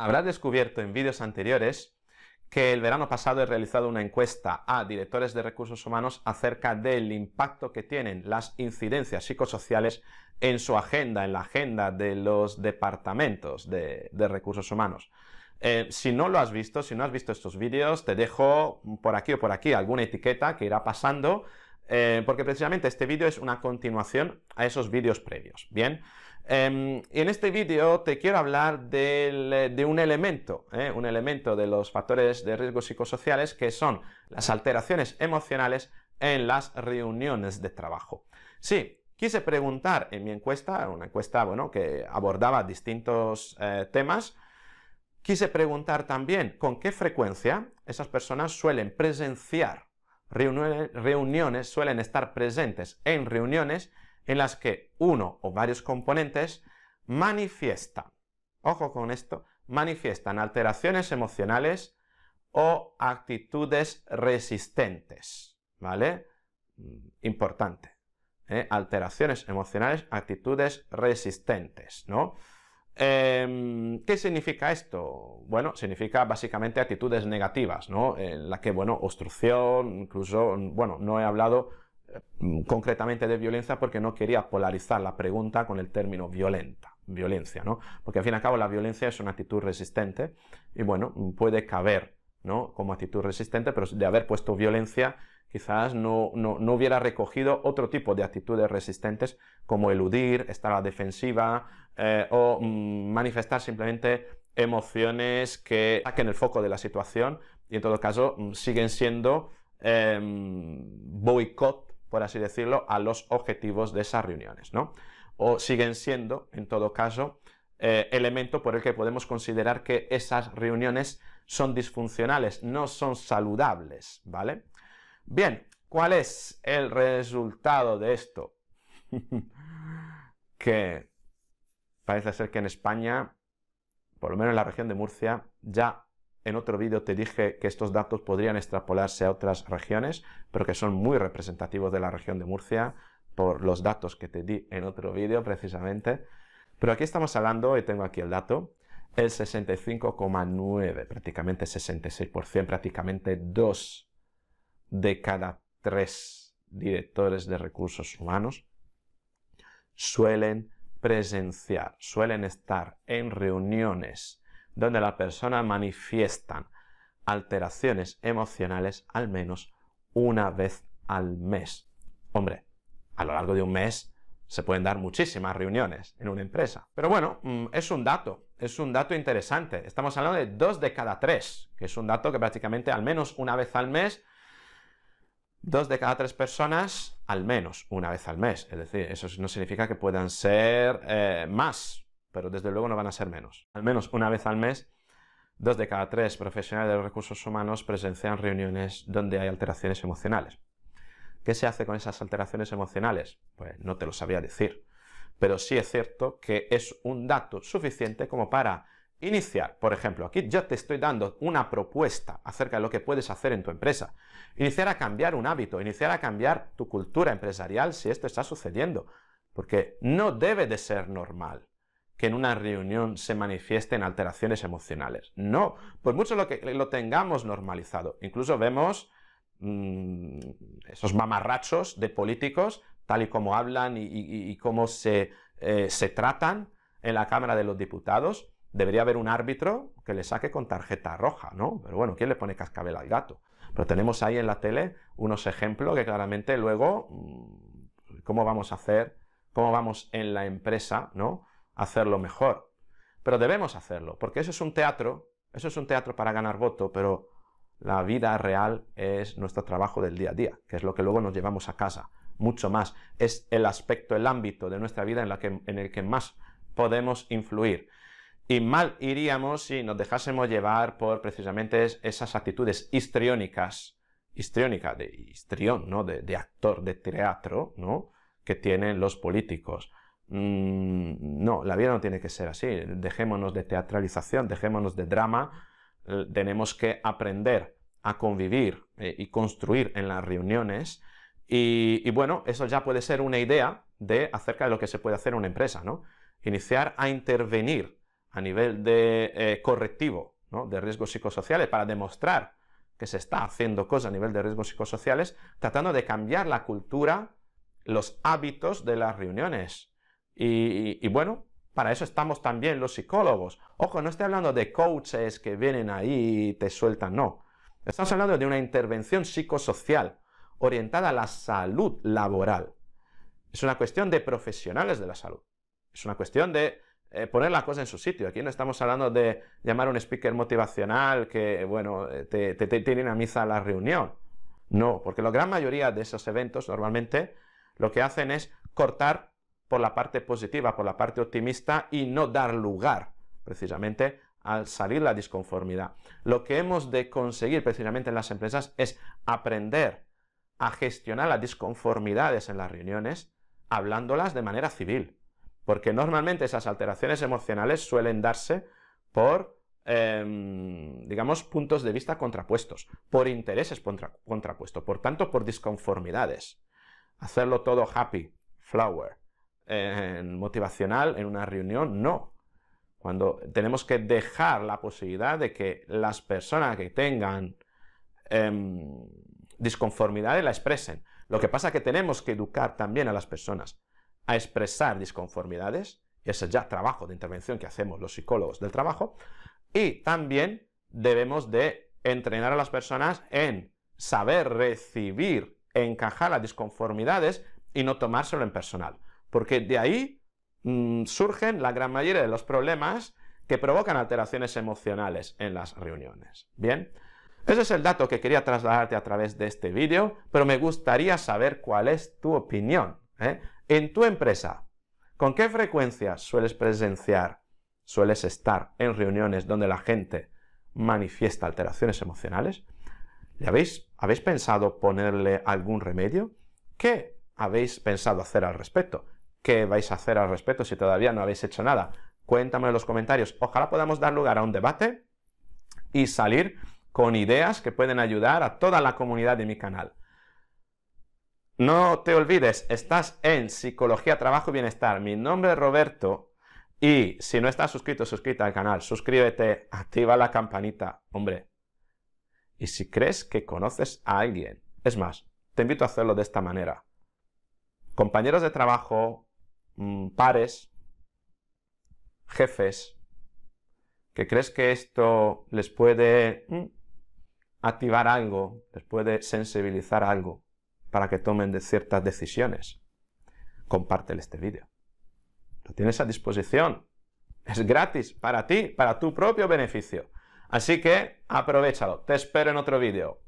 Habrás descubierto en vídeos anteriores que el verano pasado he realizado una encuesta a directores de recursos humanos acerca del impacto que tienen las incidencias psicosociales en su agenda, en la agenda de los departamentos de, recursos humanos. Eh, si no lo has visto, si no has visto estos vídeos, te dejo por aquí o por aquí alguna etiqueta que irá pasando, eh, porque precisamente este vídeo es una continuación a esos vídeos previos. Bien. Em, en este vídeo te quiero hablar eh, de un elemento, eh, un elemento de los factores de riesgo psicosociales que son las alteraciones emocionales en las reuniones de trabajo. Sí, quise preguntar en mi encuesta, una encuesta que abordaba distintos eh, temas, quise preguntar también con qué frecuencia esas personas suelen presenciar reuniones suelen estar presentes en reuniones en las que uno o varios componentes manifiestan, ojo con esto, manifiestan alteraciones emocionales o actitudes resistentes, ¿vale? Mm, importante. ¿eh? Alteraciones emocionales, actitudes resistentes, ¿no? Em, ¿Qué significa esto? Bueno, significa básicamente actitudes negativas, ¿no? En la que, bueno, obstrucción, incluso, mm, bueno, no he hablado Mm, concretamente de violencia porque no quería polarizar la pregunta con el término violenta, violencia, ¿no? Porque al fin y al cabo la violencia es una actitud resistente y bueno, puede caber, ¿no? Como actitud resistente, pero de haber puesto violencia quizás no, hubiera recogido otro tipo de actitudes resistentes como eludir, estar a la defensiva eh, o mm, manifestar simplemente emociones que saquen el foco de la situación y en todo caso mm, siguen siendo em, boicot por así decirlo, a los objetivos de esas reuniones, ¿no? O siguen siendo, en todo caso, eh, elemento por el que podemos considerar que esas reuniones son disfuncionales, no son saludables, ¿vale? Bien, ¿cuál es el resultado de esto? que parece ser que en España, por lo menos en la región de Murcia, ya en otro vídeo te dije que estos datos podrían extrapolarse a otras regiones, pero que son muy representativos de la región de Murcia por los datos que te di en otro vídeo precisamente. Pero aquí estamos hablando, y tengo aquí el dato, el 65,9, prácticamente 66%, prácticamente 2 de cada 3 directores de recursos humanos suelen presenciar, suelen estar en reuniones donde la persona manifiestan alteraciones emocionales al menos una vez al mes. Hombre, a lo largo de un mes se pueden dar muchísimas reuniones en una empresa. Pero bueno, mm, es un dato, es un dato interesante. Estamos hablando de dos de cada tres, que es un dato que prácticamente al menos una vez al mes, dos de cada tres personas al menos una vez al mes. Es decir, eso no significa que puedan ser eh, más, pero desde luego no van a ser menos. Al menos una vez al mes, dos de cada tres profesionales de los recursos humanos presencian reuniones donde hay alteraciones emocionales. ¿Qué se hace con esas alteraciones emocionales? Pues no te lo sabría decir, pero sí es cierto que es un dato suficiente como para iniciar, por ejemplo, aquí yo te estoy dando una propuesta acerca de lo que puedes hacer en tu empresa, iniciar a cambiar un hábito, iniciar a cambiar tu cultura empresarial si esto está sucediendo, porque no debe de ser normal que en una reunión se manifiesten alteraciones emocionales. No, por mucho lo que lo tengamos normalizado. Incluso vemos mm, esos mamarrachos de políticos, tal y como hablan y, cómo eh, se, tratan en la Cámara de los Diputados. Debería haber un árbitro que le saque con tarjeta roja, ¿no? Pero bueno, ¿quién le pone cascabel al gato? Pero tenemos ahí en la tele unos ejemplos que claramente luego, mm, ¿cómo vamos a hacer? ¿Cómo vamos en la empresa, ¿no? hacerlo mejor. Pero debemos hacerlo, porque eso es un teatro, eso es un teatro para ganar voto, pero la vida real es nuestro trabajo del día a día, que es lo que luego nos llevamos a casa, mucho más. Es el aspecto, el ámbito de nuestra vida en, la que, en el que más podemos influir. Y mal iríamos si nos dejásemos llevar por precisamente esas actitudes histriónicas, histriónica, de histrión, ¿no? De, de actor, de teatro, ¿no? Que tienen los políticos. Mm, no, la vida no tiene que ser así. Dejémonos de teatralización, dejémonos de drama. Eh, tenemos que aprender a convivir eh, y construir en las reuniones. Y, bueno, eso ya puede ser una idea de acerca de lo que se puede hacer en una empresa, ¿no? Iniciar a intervenir a nivel de eh, correctivo, ¿no? De riesgos psicosociales para demostrar que se está haciendo cosas a nivel de riesgos psicosociales, tratando de cambiar la cultura, los hábitos de las reuniones. Y, bueno, para eso estamos también los psicólogos. Ojo, no estoy hablando de coaches que vienen ahí y te sueltan, no. Estamos hablando de una intervención psicosocial orientada a la salud laboral. Es una cuestión de profesionales de la salud. Es una cuestión de eh, poner la cosa en su sitio. Aquí no estamos hablando de llamar a un speaker motivacional que, bueno, eh, te, te, tienen a misa a la reunión. No, porque la gran mayoría de esos eventos normalmente lo que hacen es cortar por la parte positiva, por la parte optimista y no dar lugar precisamente al salir la disconformidad. Lo que hemos de conseguir precisamente en las empresas es aprender a gestionar las disconformidades en las reuniones hablándolas de manera civil, porque normalmente esas alteraciones emocionales suelen darse por, em, digamos, puntos de vista contrapuestos, por intereses contrapuestos, por tanto, por disconformidades. Hacerlo todo happy, flower, motivacional en una reunión, no. Cuando tenemos que dejar la posibilidad de que las personas que tengan em, disconformidades la expresen. Lo que pasa es que tenemos que educar también a las personas a expresar disconformidades, y ese es ya trabajo de intervención que hacemos los psicólogos del trabajo, y también debemos de entrenar a las personas en saber recibir, encajar las disconformidades y no tomárselo en personal porque de ahí mm, surgen la gran mayoría de los problemas que provocan alteraciones emocionales en las reuniones. Bien, ese es el dato que quería trasladarte a través de este vídeo, pero me gustaría saber cuál es tu opinión. ¿eh? En tu empresa, ¿con qué frecuencia sueles presenciar, sueles estar en reuniones donde la gente manifiesta alteraciones emocionales? ¿Le habéis, habéis pensado ponerle algún remedio? ¿Qué habéis pensado hacer al respecto? qué vais a hacer al respecto si todavía no habéis hecho nada. Cuéntame en los comentarios. Ojalá podamos dar lugar a un debate y salir con ideas que pueden ayudar a toda la comunidad de mi canal. No te olvides, estás en Psicología, Trabajo y Bienestar. Mi nombre es Roberto y si no estás suscrito, suscríbete al canal, suscríbete, activa la campanita, hombre. Y si crees que conoces a alguien, es más, te invito a hacerlo de esta manera. Compañeros de trabajo, Mm, pares, jefes, que crees que esto les puede mm, activar algo, les puede sensibilizar algo para que tomen ciertas decisiones, compártelo este vídeo. Lo tienes a disposición. Es gratis para ti, para tu propio beneficio. Así que aprovechalo. Te espero en otro vídeo.